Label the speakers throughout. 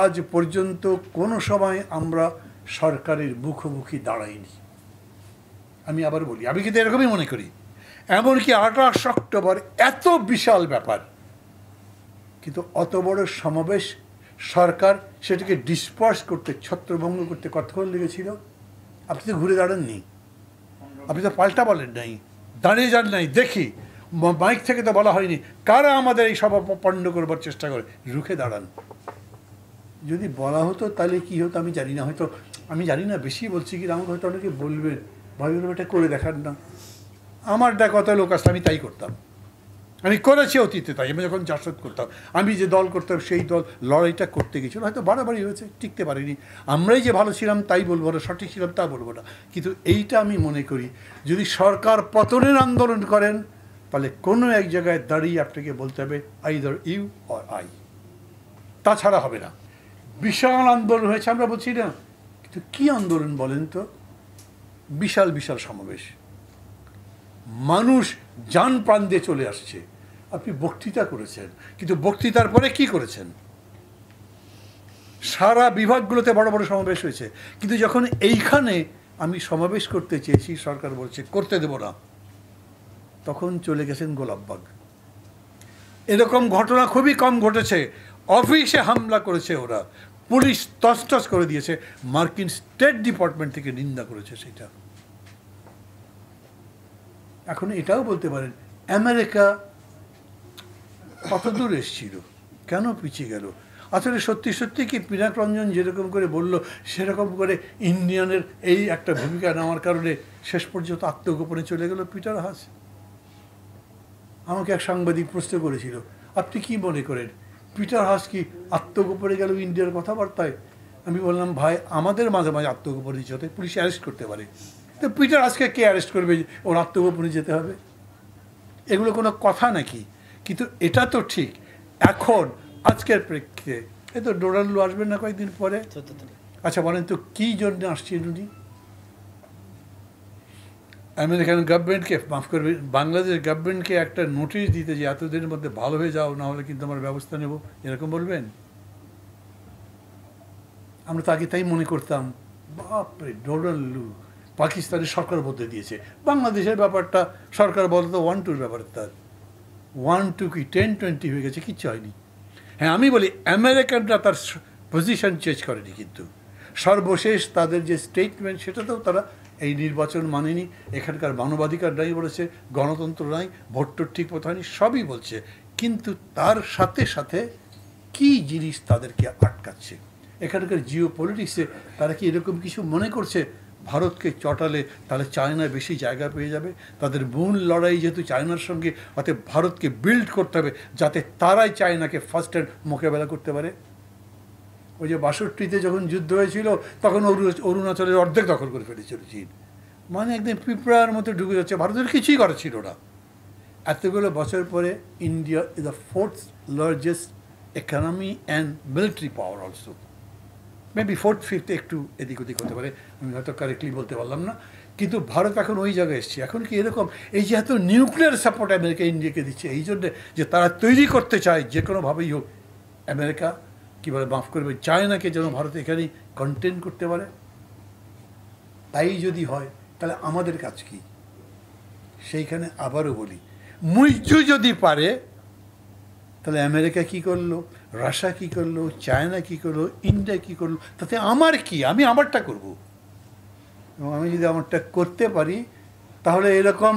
Speaker 1: আজ পর্যন্ত কোনো সময় আমরা সরকারের মুখোমুখি দাঁড়াইনি আমি আবার বলি আমি কিন্তু এরকমই মনে করি এমনকি আঠাশ অক্টোবর এত বিশাল ব্যাপার কিন্তু অত বড় সমাবেশ সরকার সেটাকে ডিসপার্স করতে ছত্রভঙ্গ করতে কতক্ষণ লেগেছিল আপনি তো ঘুরে দাঁড়াননি আপনি তো পাল্টা বলেন নাই দাঁড়িয়ে যান নাই দেখি মাইক থেকে তো বলা হয়নি কারা আমাদের এই সভা পণ্ড করবার চেষ্টা করে রুখে দাঁড়ান যদি বলা হতো তাহলে কী হতো আমি জানি না হয়তো আমি জানি না বেশি বলছি কি আমাকে হয়তো অনেকে বলবেন ভাবি এটা করে দেখার না আমার দেখ কত লোক আসলে আমি তাই করতাম আমি করেছি অতীতে তাই আমি যখন জাসদ করতাম আমি যে দল করতাম সেই দল লড়াইটা করতে গেছিল হয়তো বাড়াবাড়ি হয়েছে টিকতে পারিনি আমরাই যে ভালো ছিলাম তাই বলবো না সঠিক ছিলাম তা বলবো না কিন্তু এইটা আমি মনে করি যদি সরকার পতনের আন্দোলন করেন তাহলে কোনো এক জায়গায় দাঁড়িয়ে আপনাকে বলতে হবে আইদার ইউ অর আই তাছাড়া হবে না বিশাল আন্দোলন হয়েছে আমরা বলছি না কিন্তু কি আন্দোলন বলেন তো বিশাল বিশাল সমাবেশ মানুষ যান প্রাণ দিয়ে চলে আসছে আপনি বক্তৃতা করেছেন কিন্তু বক্তৃতার পরে কি করেছেন সারা বিভাগগুলোতে বড় বড় সমাবেশ হয়েছে কিন্তু যখন এইখানে আমি সমাবেশ করতে চেয়েছি সরকার বলছে করতে দেব না তখন চলে গেছেন গোলাপবাগ এরকম ঘটনা খুবই কম ঘটেছে অফিসে হামলা করেছে ওরা পুলিশ তসটস করে দিয়েছে মার্কিন স্টেট ডিপার্টমেন্ট থেকে নিন্দা করেছে সেটা এখন এটাও বলতে পারেন আমেরিকা কত দূর এসেছিল কেন পিছিয়ে গেল আসলে সত্যি সত্যি কি পিনাক রঞ্জন যেরকম করে বলল সেরকম করে ইন্ডিয়ানের এই একটা ভূমিকা নেওয়ার কারণে শেষ পর্যন্ত আত্মগোপনে চলে গেল পিটার হাস আমাকে এক সাংবাদিক প্রশ্ন করেছিল আপনি কি মনে করেন পিটার হাসকি আত্মগোপনে গেল ইন্ডিয়ার কথাবার্তায় আমি বললাম ভাই আমাদের মাঝে মাঝে আত্মগোপনে দিচ্ছে হতে পুলিশ অ্যারেস্ট করতে পারে তো পিটার হাসকে কে অ্যারেস্ট করবে ওর আত্মগোপনে যেতে হবে এগুলো কোনো কথা নাকি কিন্তু এটা তো ঠিক এখন আজকের প্রেক্ষিতে এ তো ডোনাল্ড আসবেন না কয়েকদিন পরে আচ্ছা বলেন তো কী জন্য আসছেন উনি আমেরিকান গভর্নমেন্টকে মাফ করবে বাংলাদেশ গভর্নমেন্টকে একটা নোটিশ দিতে যে এতদিনের মধ্যে ভালো হয়ে যাও না হলে কিন্তু আমরা ব্যবস্থা নেব এরকম বলবেন আমরা তাকে তাই মনে করতাম বাপরে ডোনাল্ড লু পাকিস্তানের সরকার বদলে দিয়েছে বাংলাদেশের ব্যাপারটা সরকার বলতো ওয়ান টুর ব্যাপার তার ওয়ান টু কি টেন টোয়েন্টি হয়ে গেছে কিচ্ছু হয়নি হ্যাঁ আমি বলি আমেরিকানরা তার পজিশন চেঞ্জ করেনি কিন্তু সর্বশেষ তাদের যে স্টেটমেন্ট সেটাতেও তারা এই নির্বাচন মানেনি এখানকার মানবাধিকার নাই বলেছে গণতন্ত্র নাই ভোট্টর ঠিক মতো হয়নি সবই বলছে কিন্তু তার সাথে সাথে কি জিনিস তাদেরকে আটকাচ্ছে এখানকার জিও পলিটিক্সে তারা কি এরকম কিছু মনে করছে ভারতকে চটালে তাহলে চায়না বেশি জায়গা পেয়ে যাবে তাদের মূল লড়াই যেহেতু চায়নার সঙ্গে অর্থাৎ ভারতকে বিল্ড করতে হবে যাতে তারাই চায়নাকে ফার্স্ট হ্যান্ড মোকাবেলা করতে পারে ওই যে বাষট্টিতে যখন যুদ্ধ হয়েছিল তখন অরুণাচলের অর্ধেক দখল করে ফেলেছিল চীন মানে একদিন পিঁপড়ার মতো ঢুকে যাচ্ছে ভারতের কিছুই করা ছিল না এতগুলো বছর পরে India is the fourth largest economy and military power also maybe fourth fifth একটু এদিক ওদিক হতে পারে আমি হয়তো কারেক্টলি বলতে পারলাম না কিন্তু ভারত এখন ওই জায়গায় এসছে এখন কি এরকম এই যে এত নিউক্লিয়ার সাপোর্ট আমেরিকা ইন্ডিয়াকে দিচ্ছে এই জন্যে যে তারা তৈরি করতে চায় যে কোনোভাবেই হোক আমেরিকা কীভাবে মাফ করবে চায়নাকে যেন ভারত এখানে কন্টেন করতে পারে তাই যদি হয় তাহলে আমাদের কাজ কি সেইখানে আবারও বলি মুইজু যদি পারে তাহলে আমেরিকা কি করলো রাশিয়া কি করলো চায়না কি করলো ইন্ডিয়া কি করলো তাতে আমার কি আমি আমারটা করব এবং আমি যদি আমারটা করতে পারি তাহলে এরকম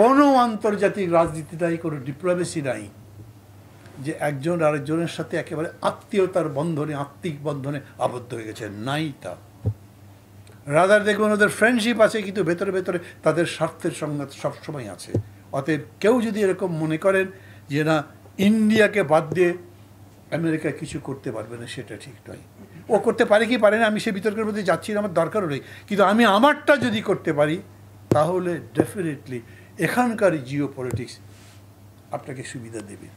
Speaker 1: কোনো আন্তর্জাতিক রাজনীতি নাই কোনো ডিপ্লোমেসি নাই যে একজন আরেকজনের সাথে একেবারে আত্মীয়তার বন্ধনে আত্মিক বন্ধনে আবদ্ধ হয়ে গেছে নাই তা রাদার দেখবেন ওদের ফ্রেন্ডশিপ আছে কিন্তু ভেতরে ভেতরে তাদের স্বার্থের সংঘাত সবসময় আছে অতএব কেউ যদি এরকম মনে করেন যে না ইন্ডিয়াকে বাদ দিয়ে আমেরিকা কিছু করতে পারবে না সেটা ঠিক নয় ও করতে পারে কি পারে না আমি সে বিতর্কের মধ্যে যাচ্ছি না আমার দরকারও নেই কিন্তু আমি আমারটা যদি করতে পারি তাহলে ডেফিনেটলি এখানকার জিও পলিটিক্স আপনাকে সুবিধা দেবে